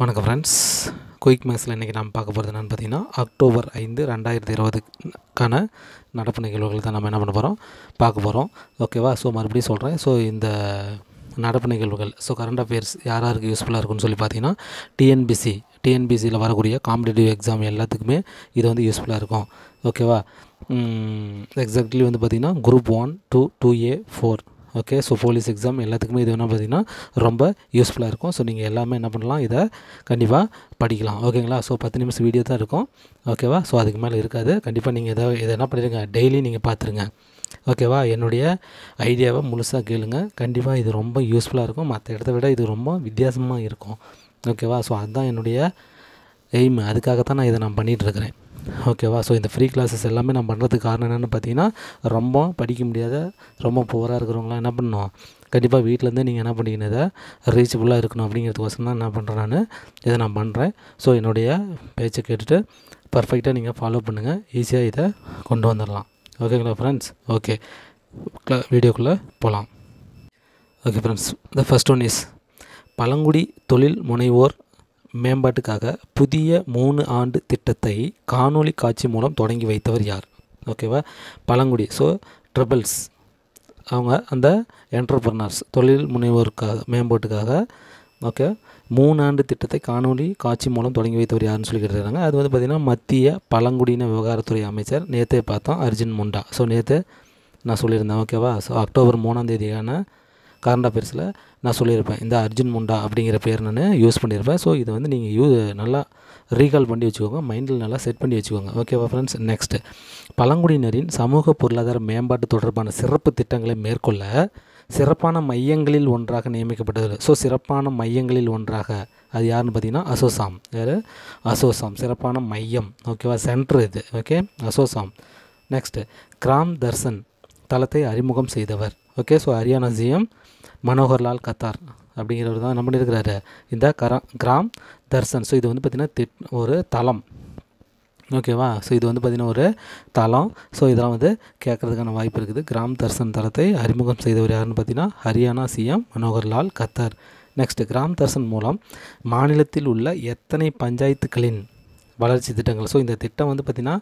வணக்கம் friends quick மேக்ஸில் இன்றைக்கி நம்ம பார்க்க போகிறது என்னென்னு பார்த்தீங்கன்னா அக்டோபர் ஐந்து ரெண்டாயிரத்தி இருபதுக்கான நடப்பு நிகழ்வுகள் தான் நம்ம என்ன பண்ண போகிறோம் பார்க்க போகிறோம் ஓகேவா ஸோ மறுபடியும் சொல்கிறேன் ஸோ இந்த நடப்பு நிகழ்வுகள் ஸோ கரண்ட் அஃபேர்ஸ் யார் யாருக்கு யூஸ்ஃபுல்லாக இருக்குன்னு சொல்லி பார்த்தீங்கன்னா டிஎன்பிசி டிஎன்பிசியில் வரக்கூடிய காம்படிட்டிவ் எக்ஸாம் எல்லாத்துக்குமே இது வந்து யூஸ்ஃபுல்லாக இருக்கும் ஓகேவா எக்ஸாக்ட்லி வந்து பார்த்திங்கன்னா group one two two A four okay so police exam எல்லாத்துக்குமே இது என்ன பார்த்திங்கன்னா ரொம்ப யூஸ்ஃபுல்லாக இருக்கும் ஸோ நீங்கள் எல்லாமே என்ன பண்ணலாம் இதை கண்டிப்பாக படிக்கலாம் ஓகேங்களா ஸோ பத்து நிமிஷம் வீடியோ தான் இருக்கும் ஓகேவா ஸோ அதுக்கு மேலே இருக்காது கண்டிப்பாக நீங்கள் எதாவது இதை என்ன பண்ணிடுங்க டெய்லி நீங்கள் பார்த்துருங்க ஓகேவா என்னுடைய ஐடியாவை முழுசாக கேளுங்கள் கண்டிப்பாக இது ரொம்ப யூஸ்ஃபுல்லாக இருக்கும் மற்ற இடத்த விட இது ரொம்ப வித்தியாசமாக இருக்கும் ஓகேவா ஸோ அதுதான் என்னுடைய எய்மு அதுக்காகத்தான் நான் இதை நான் பண்ணிகிட்ருக்கிறேன் ஓகேவா ஸோ இந்த ஃப்ரீ கிளாஸஸ் எல்லாமே நான் பண்ணுறதுக்கு காரணம் என்னென்னு பார்த்தீங்கன்னா ரொம்ப படிக்க முடியாத ரொம்ப புவராக இருக்கிறவங்களாம் என்ன பண்ணணும் கண்டிப்பாக வீட்டிலேருந்து நீங்கள் என்ன பண்ணிக்கினதை ரீச்சபுளாக இருக்கணும் அப்படிங்கிறதுக்கோசரம் தான் என்ன பண்ணுறேன் நான் இதை நான் பண்ணுறேன் ஸோ என்னுடைய பேச்சை கேட்டுட்டு பர்ஃபெக்டாக நீங்கள் ஃபாலோ பண்ணுங்கள் ஈஸியாக இதை கொண்டு வந்துடலாம் ஓகேங்களா ஃப்ரெண்ட்ஸ் ஓகே வீடியோக்குள்ளே போகலாம் okay friends the first one is பழங்குடி தொழில் முனைவோர் மேம்பாட்டுக்காக புதிய மூணு ஆண்டு திட்டத்தை காணொளி காட்சி மூலம் தொடங்கி வைத்தவர் யார் ஓகேவா பழங்குடி ஸோ ட்ரபிள்ஸ் அவங்க அந்த என்டர்பிரனர்ஸ் தொழில் முனைவோருக்காக மேம்பாட்டுக்காக ஓகே மூணு ஆண்டு திட்டத்தை காணொலி காட்சி மூலம் தொடங்கி வைத்தவர் யாருன்னு சொல்லி கேட்டுருக்காங்க அது வந்து பார்த்திங்கன்னா மத்திய பழங்குடியின விவகாரத்துறை அமைச்சர் நேற்றே பார்த்தோம் அர்ஜுன் முண்டா ஸோ நேற்று நான் சொல்லியிருந்தேன் ஓகேவா ஸோ அக்டோபர் மூணாம் தேதியான கரண்ட் அஃபேர்ஸில் நான் சொல்லியிருப்பேன் இந்த அர்ஜுன் முண்டா அப்படிங்கிற பேர் நான் யூஸ் பண்ணியிருப்பேன் ஸோ இது வந்து நீங்கள் யூ நல்லா ரீகால் பண்ணி வச்சுக்கோங்க மைண்டில் நல்லா செட் பண்ணி வச்சுக்கோங்க ஓகேவா ஃப்ரெண்ட்ஸ் நெக்ஸ்ட்டு பழங்குடியினரின் சமூக பொருளாதார மேம்பாட்டு தொடர்பான சிறப்பு திட்டங்களை மேற்கொள்ள சிறப்பான மையங்களில் ஒன்றாக நியமிக்கப்பட்டது ஸோ சிறப்பான மையங்களில் ஒன்றாக அது யாருன்னு பார்த்தீங்கன்னா அசோசாம் யார் அசோசாம் சிறப்பான மையம் ஓகேவா சென்ட்ரு இது ஓகே அசோசாம் நெக்ஸ்ட்டு கிராம் தர்சன் தளத்தை அறிமுகம் செய்தவர் okay so Haryana CM Manohar Lal Khattar அப்படிங்கிறவர் தான் நம்ம இருக்கிறாரு இந்த கரா கிராம் தர்சன் ஸோ இது வந்து பார்த்திங்கன்னா திட் ஒரு தளம் ஓகேவா ஸோ இது வந்து பார்த்திங்கன்னா ஒரு தளம் ஸோ இதெல்லாம் வந்து கேட்குறதுக்கான வாய்ப்பு இருக்குது கிராம் தர்சன் தளத்தை அறிமுகம் செய்தவர் யாருன்னு பார்த்தீங்கன்னா ஹரியானா சிஎம் மனோகர்லால் கத்தார் நெக்ஸ்ட்டு கிராம் தர்சன் மூலம் மாநிலத்தில் உள்ள எத்தனை பஞ்சாயத்துக்களின் வளர்ச்சி திட்டங்கள் ஸோ இந்த திட்டம் வந்து பார்த்திங்கன்னா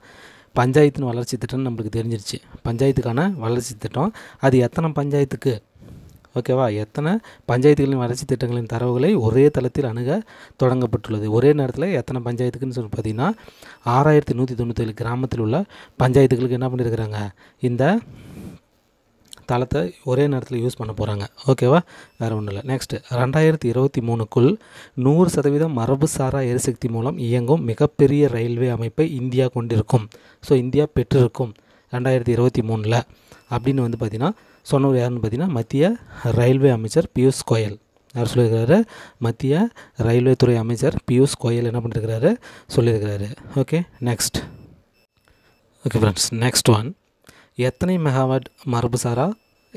பஞ்சாயத்தின் வளர்ச்சி திட்டம்னு நம்மளுக்கு தெரிஞ்சிருச்சு பஞ்சாயத்துக்கான வளர்ச்சி திட்டம் அது எத்தனை பஞ்சாயத்துக்கு ஓகேவா எத்தனை பஞ்சாயத்துகளின் வளர்ச்சி திட்டங்களின் தரவுகளை ஒரே தளத்தில் அணுக தொடங்கப்பட்டுள்ளது ஒரே நேரத்தில் எத்தனை பஞ்சாயத்துக்குன்னு சொல்லி பார்த்தீங்கன்னா ஆறாயிரத்தி நூற்றி ஏழு கிராமத்தில் உள்ள பஞ்சாயத்துகளுக்கு என்ன பண்ணியிருக்கிறாங்க இந்த தளத்தை ஒரே நேரத்தில் யூஸ் பண்ண போகிறாங்க ஓகேவா வேறு ஒன்றும் இல்லை நெக்ஸ்ட்டு ரெண்டாயிரத்தி இருபத்தி மூணுக்குள் நூறு சதவீதம் மரபுசாரா எரிசக்தி மூலம் இயங்கும் மிகப்பெரிய ரயில்வே அமைப்பை இந்தியா கொண்டிருக்கும் ஸோ இந்தியா பெற்றிருக்கும் ரெண்டாயிரத்தி இருபத்தி மூணில் அப்படின்னு வந்து பார்த்திங்கன்னா சொன்னவர் யாருன்னு பார்த்தீங்கன்னா மத்திய ரயில்வே அமைச்சர் பியூஷ் கோயல் யார் சொல்லியிருக்கிறாரு மத்திய ரயில்வே துறை அமைச்சர் பியூஷ் கோயல் என்ன பண்ணிருக்கிறாரு சொல்லியிருக்கிறாரு okay next okay friends next one எத்தனை மெகாவாட் மரபுசாரா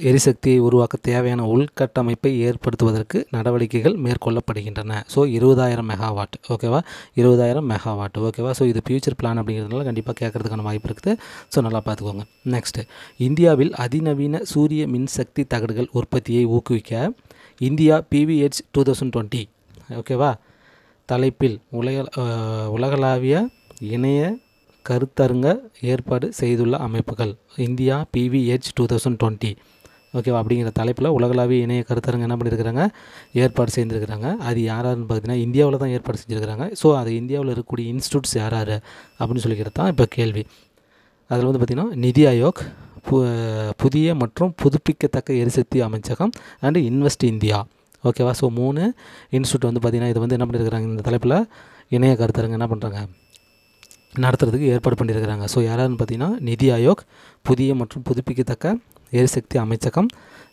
எரிசக்தியை உருவாக்க தேவையான உள்கட்டமைப்பை ஏற்படுத்துவதற்கு நடவடிக்கைகள் மேற்கொள்ளப்படுகின்றன ஸோ இருபதாயிரம் மெகாவாட் ஓகேவா இருபதாயிரம் மெகாவாட் ஓகேவா ஸோ இது ஃபியூச்சர் பிளான் அப்படிங்கிறதுனால கண்டிப்பாக கேட்கறதுக்கான வாய்ப்பு இருக்குது ஸோ நல்லா பார்த்துக்கோங்க நெக்ஸ்ட்டு இந்தியாவில் அதிநவீன சூரிய மின்சக்தி தகடுகள் உற்பத்தியை ஊக்குவிக்க India PV edge two thousand twenty ஓகேவா தலைப்பில் உலக உலகளாவிய இணைய கருத்தரங்க ஏற்பாடு செய்துள்ள அமைப்புகள் India PV edge two thousand twenty ஓகேவா அப்படிங்கிற தலைப்பில் உலகளாவிய இணைய கருத்தரங்க என்ன பண்ணியிருக்கிறாங்க ஏற்பாடு செய்திருக்கிறாங்க அது யாராருன்னு பார்த்தீங்கன்னா இந்தியாவில் தான் ஏற்பாடு செஞ்சுருக்கிறாங்க ஸோ அது இந்தியாவில் இருக்கக்கூடிய இன்ஸ்டியூட்ஸ் யார் யார் அப்படின்னு சொல்லிக்கிறது தான் இப்போ கேள்வி அதில் வந்து பார்த்திங்கன்னா நிதி ஆயோக் பு புதிய மற்றும் புதுப்பிக்கத்தக்க எரிசக்தி அமைச்சகம் அண்டு இன்வெஸ்ட் இந்தியா ஓகேவா ஸோ மூணு இன்ஸ்டியூட் வந்து பார்த்திங்கன்னா இது வந்து என்ன பண்ணியிருக்கிறாங்க இந்த தலைப்பில் இணைய கருத்தரங்க என்ன பண்ணுறாங்க நடத்துறதுக்கு ஏற்பாடு பண்ணியிருக்கிறாங்க ஸோ யாராருன்னு பார்த்தீங்கன்னா நிதி ஆயோக் புதிய மற்றும் புதுப்பிக்கத்தக்க எரிசக்தி அமைச்சகம்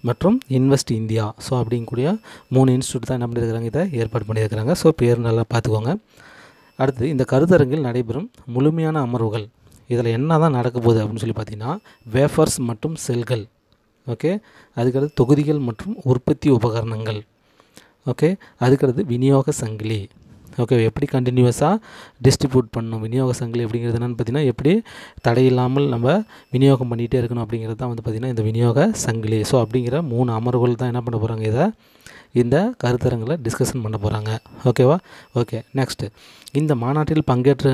மற்றும் இன்வெஸ்ட் இந்தியா ஸோ அப்படிங்கக்கூடிய மூணு இன்ஸ்டியூட் தான் என்ன பண்ணியிருக்கிறாங்க இதை ஏற்பாடு பண்ணியிருக்கிறாங்க ஸோ பேர் நல்லா பார்த்துக்கோங்க அடுத்து இந்த கருத்தரங்கில் நடைபெறும் முழுமையான அமர்வுகள் இதில் என்ன தான் நடக்க போகுது அப்படின்னு சொல்லி பார்த்தீங்கன்னா வேஃபர்ஸ் மற்றும் செல்கள் ஓகே அதுக்கடுத்து தொகுதிகள் மற்றும் உற்பத்தி உபகரணங்கள் ஓகே அதுக்கடுத்து விநியோக சங்கிலி ஓகே எப்படி கண்டினியூஸாக டிஸ்ட்ரிபியூட் பண்ணணும் விநியோக சங்கிலி அப்படிங்கிறது என்னென்னு பார்த்தீங்கன்னா எப்படி தடையில்லாமல் நம்ம விநியோகம் பண்ணிகிட்டே இருக்கணும் அப்படிங்கிறது தான் வந்து பார்த்திங்கன்னா இந்த விநியோக சங்கிலி ஸோ அப்படிங்கிற மூணு அமர்வுகள் தான் என்ன பண்ண போகிறாங்க இதை இந்த கருத்தரங்களை டிஸ்கஷன் பண்ண போகிறாங்க ஓகேவா ஓகே நெக்ஸ்ட்டு இந்த மாநாட்டில் பங்கேற்ற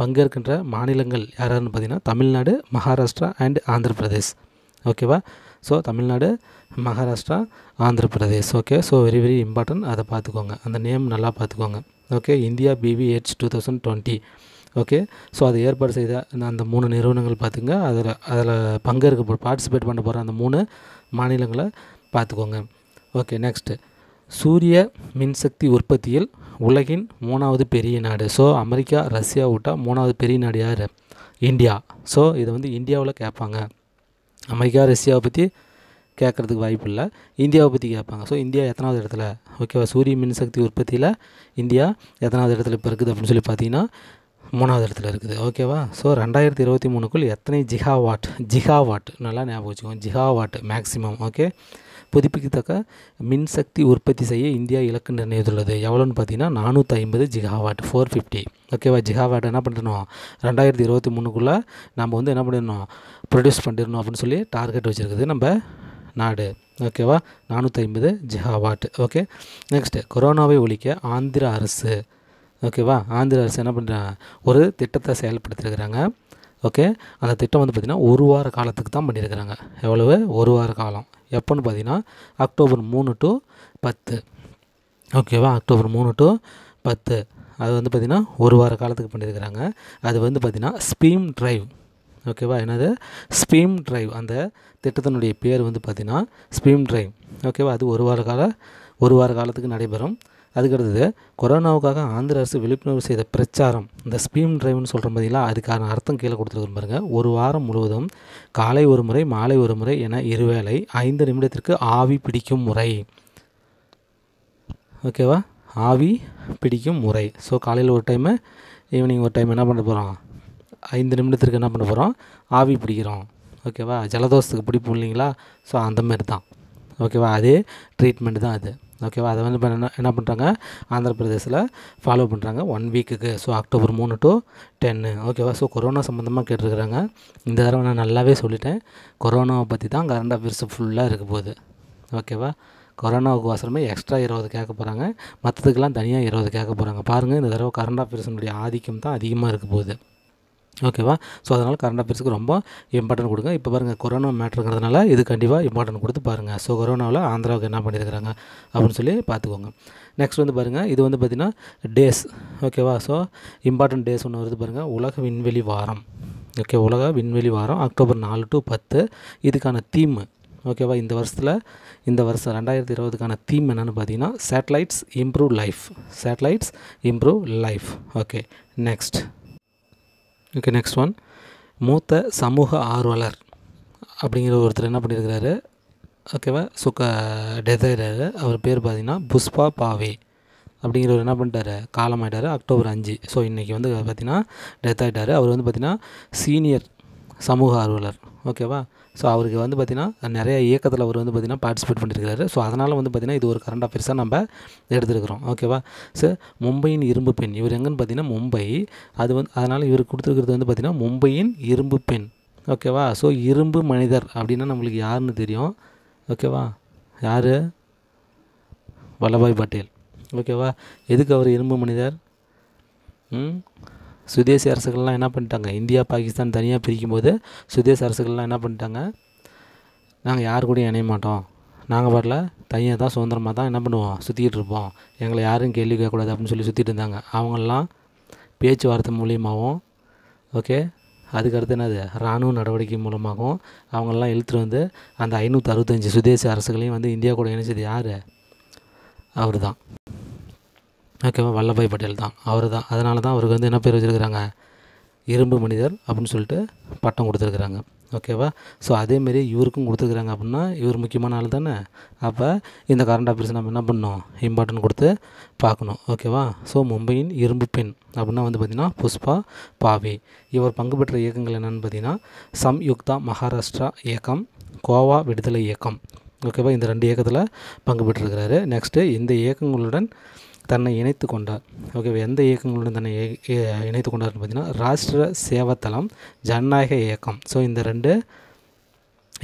பங்கேற்கின்ற மாநிலங்கள் யாராருன்னு பார்த்தீங்கன்னா தமிழ்நாடு மகாராஷ்டிரா அண்ட் ஆந்திர பிரதேஷ் ஓகேவா so Tamil Nadu Maharashtra Andhra Pradesh okay so very very important அதை பார்த்துக்கோங்க அந்த நேம் நல்லா பார்த்துக்கோங்க ஓகே India PV edge two thousand twenty okay so அதை ஏற்பாடு செய்த அந்த மூணு நிறுவனங்கள் பார்த்துங்க அதில் அதில் பங்கேற்க பார்ட்டிசிபேட் பண்ண போகிற அந்த மூணு மாநிலங்களை பார்த்துக்கோங்க ஓகே நெக்ஸ்ட்டு சூரிய மின்சக்தி உற்பத்தியில் உலகின் மூணாவது பெரிய நாடு ஸோ அமெரிக்கா ரஷ்யா விட்டால் மூணாவது பெரிய நாடு யார் இந்தியா ஸோ இதை வந்து இந்தியாவில் கேட்பாங்க அமெரிக்கா ரஷ்யாவை பற்றி கேட்குறதுக்கு வாய்ப்பு இல்லை இந்தியாவை பற்றி கேட்பாங்க ஸோ இந்தியா எத்தனாவது இடத்துல ஓகேவா சூரிய மின்சக்தி உற்பத்தியில் இந்தியா எத்தனாவது இடத்துல இப்போ இருக்குது அப்படின்னு சொல்லி பார்த்தீங்கன்னா மூணாவது இடத்துல இருக்குது ஓகேவா ஸோ ரெண்டாயிரத்தி இருபத்தி மூணுக்குள் எத்தனை ஜிகாவாட் ஜிகாவாட் நல்லா ஞாபகம் வச்சுக்கோங்க ஜிகாவாட் மேக்ஸிமம் ஓகே புதுப்பிக்கத்தக்க மின்சக்தி உற்பத்தி செய்ய இந்தியா இலக்கு நிர்ணயித்துள்ளது எவ்வளோன்னு பார்த்தீங்கன்னா நானூற்றி ஐம்பது ஜிகாவாட் ஃபோர் ஃபிஃப்டி ஓகேவா ஜிகாவாட் என்ன பண்ணிடணும் ரெண்டாயிரத்தி இருபத்தி மூணுக்குள்ளே நம்ம வந்து என்ன பண்ணிடணும் ப்ரொடியூஸ் பண்ணிடணும் அப்படின்னு சொல்லி டார்கெட் வச்சுருக்குது நம்ம நாடு ஓகேவா நானூற்றி ஐம்பது ஜெகாவாட் ஓகே நெக்ஸ்ட்டு கொரோனாவை ஒழிக்க ஆந்திர அரசு ஓகேவா ஆந்திர அரசு என்ன பண்ணுறாங்க ஒரு திட்டத்தை செயல்படுத்திருக்கிறாங்க ஓகே அந்த திட்டம் வந்து பார்த்திங்கன்னா ஒரு வார காலத்துக்கு தான் பண்ணியிருக்கிறாங்க எவ்வளவு ஒரு வார காலம் எப்போன்னு பார்த்தீங்கன்னா அக்டோபர் மூணு டு பத்து ஓகேவா அக்டோபர் மூணு டு பத்து அது வந்து பார்த்திங்கன்னா ஒரு வார காலத்துக்கு பண்ணியிருக்கிறாங்க அது வந்து பார்த்திங்கன்னா ஸ்பீம் ட்ரைவ் ஓகேவா என்னது ஸ்பீம் ட்ரைவ் அந்த திட்டத்தினுடைய பேர் வந்து பார்த்திங்கன்னா ஸ்பீம் ட்ரைவ் ஓகேவா அது ஒரு வார கால ஒரு வார காலத்துக்கு நடைபெறும் அதுக்கடுத்தது கொரோனாவுக்காக ஆந்திர அரசு விழிப்புணர்வு செய்த பிரச்சாரம் இந்த ஸ்பீம் ட்ரைவ்னு சொல்கிற பார்த்தீங்களா அதுக்கான அர்த்தம் கீழே கொடுத்துருக்கோம் பாருங்கள் ஒரு வாரம் முழுவதும் காலை ஒரு முறை மாலை ஒரு முறை என இருவேளை ஐந்து நிமிடத்திற்கு ஆவி பிடிக்கும் முறை ஓகேவா ஆவி பிடிக்கும் முறை ஸோ காலையில் ஒரு டைமு ஈவினிங் ஒரு டைம் என்ன பண்ண போகிறோம் ஐந்து நிமிடத்திற்கு என்ன பண்ண போகிறோம் ஆவி பிடிக்கிறோம் ஓகேவா ஜலதோஷத்துக்கு பிடிப்போம் இல்லைங்களா ஸோ அந்த மாதிரி தான் ஓகேவா அதே ட்ரீட்மெண்ட் தான் அது ஓகேவா அதை வந்து என்ன என்ன பண்ணுறாங்க ஆந்திர பிரதேசில் ஃபாலோ பண்ணுறாங்க ஒன் வீக்குக்கு ஸோ அக்டோபர் மூணு டு டென்னு ஓகேவா ஸோ கொரோனா சம்மந்தமாக கேட்டிருக்கிறாங்க இந்த தடவை நான் நல்லாவே சொல்லிட்டேன் கொரோனாவை பற்றி தான் கரண்ட் அஃபேர்ஸ் ஃபுல்லாக இருக்க போகுது ஓகேவா கொரோனாவுக்கு வசரமே எக்ஸ்ட்ரா இருபது கேட்க போகிறாங்க மற்றதுக்கெல்லாம் தனியாக இருபது கேட்க போகிறாங்க பாருங்கள் இந்த தடவை கரண்ட் அஃபேர்ஸினுடைய ஆதிக்கம் தான் அதிகமாக இருக்க போகுது ஓகேவா ஸோ அதனால் கரண்ட் அஃபேர்ஸுக்கு ரொம்ப இம்பார்ட்டன்ட் கொடுங்க இப்போ பாருங்கள் கொரோனா மேட்ருங்கிறதுனால இது கண்டிப்பாக இம்பார்ட்டன்ட் கொடுத்து பாருங்கள் ஸோ கொரோனாவில் ஆந்திராவுக்கு என்ன பண்ணியிருக்கிறாங்க அப்படின்னு சொல்லி பார்த்துக்கோங்க நெக்ஸ்ட் வந்து பாருங்கள் இது வந்து பார்த்திங்கன்னா டேஸ் ஓகேவா ஸோ இம்பார்ட்டன்ட் டேஸ் ஒன்று வருது பாருங்கள் உலக விண்வெளி வாரம் ஓகே உலக விண்வெளி வாரம் அக்டோபர் நாலு டு பத்து இதுக்கான தீம் ஓகேவா இந்த வருஷத்தில் இந்த வருஷம் ரெண்டாயிரத்தி இருபதுக்கான தீம் என்னென்னு பார்த்தீங்கன்னா satellites improve life satellites improve life okay next okay next one மூத்த சமூக ஆர்வலர் அப்படிங்கிற ஒருத்தர் என்ன பண்ணியிருக்கிறாரு ஓகேவா சுக்க டெசைரர் அவர் பேர் பார்த்திங்கன்னா புஷ்பா பாவே அப்படிங்கிறவர் என்ன பண்ணிட்டார் காலமாயிட்டார் அக்டோபர் அஞ்சு ஸோ இன்றைக்கி வந்து பார்த்திங்கன்னா டெத் ஆகிட்டார் அவர் வந்து பார்த்திங்கன்னா சீனியர் சமூக ஆர்வலர் ஓகேவா ஸோ அவருக்கு வந்து பார்த்திங்கன்னா நிறைய இயக்கத்தில் அவர் வந்து பார்த்திங்கன்னா பார்ட்டிசிபேட் பண்ணியிருக்காரு ஸோ அதனால் வந்து பார்த்திங்கன்னா இது ஒரு கரண்ட் அஃபேர்ஸாக நம்ம எடுத்துருக்குறோம் ஓகேவா சார் மும்பையின் இரும்பு பெண் இவர் எங்கன்னு பார்த்திங்கன்னா மும்பை அது வந்து அதனால் இவர் கொடுத்துருக்கிறது வந்து பார்த்திங்கன்னா மும்பையின் இரும்பு பெண் ஓகேவா ஸோ இரும்பு மனிதர் அப்படின்னா நம்மளுக்கு யாருன்னு தெரியும் ஓகேவா யார் வல்லபாய் பட்டேல் ஓகேவா எதுக்கு அவர் இரும்பு மனிதர் சுதேசி அரசுகள்லாம் என்ன பண்ணிட்டாங்க இந்தியா பாகிஸ்தான் தனியாக பிரிக்கும் போது சுதேச அரசுகள்லாம் என்ன பண்ணிட்டாங்க நாங்கள் யார் கூடயும் இணைய மாட்டோம் நாங்கள் பாட்டில் தனியாக தான் சுதந்திரமாக தான் என்ன பண்ணுவோம் சுற்றிக்கிட்டு இருப்போம் எங்களை யாரும் கேள்வி கேட்கக்கூடாது அப்படின்னு சொல்லி சுற்றிட்டு இருந்தாங்க அவங்களெலாம் பேச்சுவார்த்தை மூலியமாகவும் ஓகே அதுக்கடுத்து என்னது இராணுவ நடவடிக்கை மூலமாகவும் அவங்களெலாம் இழுத்துட்டு வந்து அந்த ஐநூற்றி அறுபத்தஞ்சி சுதேச அரசுகளையும் வந்து இந்தியா கூட இணைச்சது யார் அவர் தான் ஓகேவா வல்லபாய் பட்டேல் தான் அவர் தான் அதனால தான் அவருக்கு வந்து என்ன பேர் வச்சுருக்கிறாங்க இரும்பு மனிதர் அப்படின்னு சொல்லிட்டு பட்டம் கொடுத்துருக்குறாங்க ஓகேவா ஸோ அதேமாரி இவருக்கும் கொடுத்துருக்குறாங்க அப்படின்னா இவர் முக்கியமான ஆள் தானே அப்போ இந்த கரண்ட் அஃபேர்ஸ் நம்ம என்ன பண்ணோம் இம்பார்ட்டன்ட் கொடுத்து பார்க்கணும் ஓகேவா ஸோ மும்பையின் இரும்பு பெண் அப்படின்னா வந்து பார்த்திங்கன்னா புஷ்பா பாவி இவர் பங்கு பெற்ற இயக்கங்கள் என்னென்னு பார்த்தீங்கன்னா சம்யுக்தா மகாராஷ்டிரா இயக்கம் கோவா விடுதலை இயக்கம் ஓகேவா இந்த ரெண்டு இயக்கத்தில் பங்கு பெற்றிருக்கிறாரு நெக்ஸ்ட்டு இந்த இயக்கங்களுடன் தன்னை இணைத்து கொண்டார் ஓகேவா எந்த இயக்கங்களுடன் தன்னை இணைத்து கொண்டார்னு பார்த்தீங்கன்னா ராஷ்டிர சேவத்தளம் ஜனநாயக இயக்கம் ஸோ இந்த ரெண்டு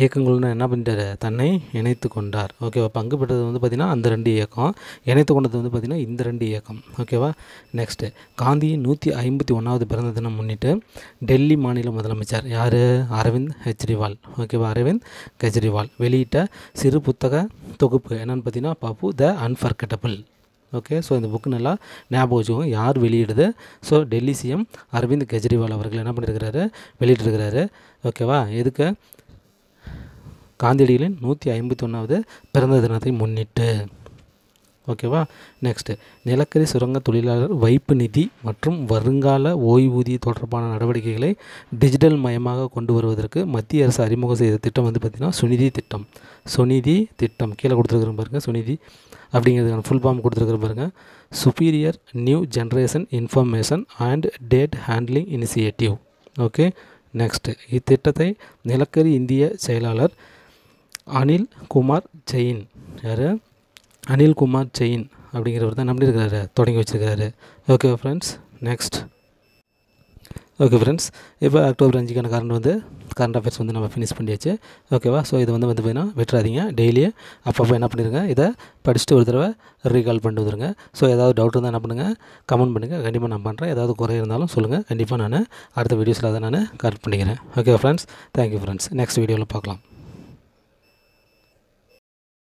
இயக்கங்களுடன் என்ன பண்ணிட்டார் தன்னை இணைத்து கொண்டார் ஓகேவா பங்கு பெற்றது வந்து பார்த்திங்கன்னா அந்த ரெண்டு இயக்கம் இணைத்து கொண்டது வந்து பார்த்திங்கன்னா இந்த ரெண்டு இயக்கம் ஓகேவா நெக்ஸ்ட்டு காந்தியின் நூற்றி ஐம்பத்தி ஒன்றாவது பிறந்த தினம் முன்னிட்டு டெல்லி மாநில முதலமைச்சர் யார் அரவிந்த் கெஜ்ரிவால் ஓகேவா அரவிந்த் கெஜ்ரிவால் வெளியிட்ட சிறு புத்தக தொகுப்பு என்னென்னு பார்த்தீங்கன்னா Bapu the unforgettable okay so இந்த புக்கு நல்லா ஞாபகம் யார் வெளியிடுது ஸோ டெல்லி சிஎம் அரவிந்த் கெஜ்ரிவால் அவர்கள் என்ன பண்ணியிருக்கிறாரு வெளியிட்டிருக்கிறாரு ஓகேவா எதுக்கு காந்தியடிகளின் நூற்றி ஐம்பத்தி ஒன்றாவது பிறந்த தினத்தை முன்னிட்டு ஓகேவா நெக்ஸ்ட்டு நிலக்கரி சுரங்க தொழிலாளர் வைப்பு நிதி மற்றும் வருங்கால ஓய்வூதிய தொடர்பான நடவடிக்கைகளை டிஜிட்டல் மயமாக கொண்டு வருவதற்கு மத்திய அரசு அறிமுகம் செய்த திட்டம் வந்து பார்த்திங்கன்னா சுநிதி திட்டம் சுநிதி திட்டம் கீழே கொடுத்துருக்குற பாருங்கள் சுநிதி அப்படிங்கிறதுக்கான ஃபுல் ஃபார்ம் கொடுத்துருக்குற பாருங்கள் superior new generation information and data handling initiative okay next இத்திட்டத்தை நிலக்கரி இந்திய செயலாளர் அனில் குமார் ஜெயின் யார் அனில்குமார் ஜெயின் அப்படிங்கிறவர் தான் இருக்கிறாரு தொடங்கி வச்சுருக்காரு okay friends next okay friends இப்போ அக்டோபர் அஞ்சுக்கான கரண்ட் வந்து கரண்ட் அஃபேர்ஸ் வந்து நம்ம ஃபினிஷ் பண்ணியாச்சு ஓகேவா ஸோ இது வந்து வந்து போய்னா விட்டுறாதீங்க டெய்லியே அப்பப்போ என்ன பண்ணிடுங்க இதை படிச்சுட்டு ஒரு தடவை ரீகால் பண்ணி வந்துருங்க ஸோ ஏதாவது டவுட் இருந்தால் என்ன பண்ணுங்கள் கமெண்ட் பண்ணுங்கள் கண்டிப்பாக நான் பண்ணுறேன் ஏதாவது குறை இருந்தாலும் சொல்லுங்கள் கண்டிப்பாக நான் அடுத்த வீடியோஸில் அதை நான் கரெக்ட் பண்ணிக்கிறேன் okay friends thank you friends next வீடியோவில் பார்க்கலாம்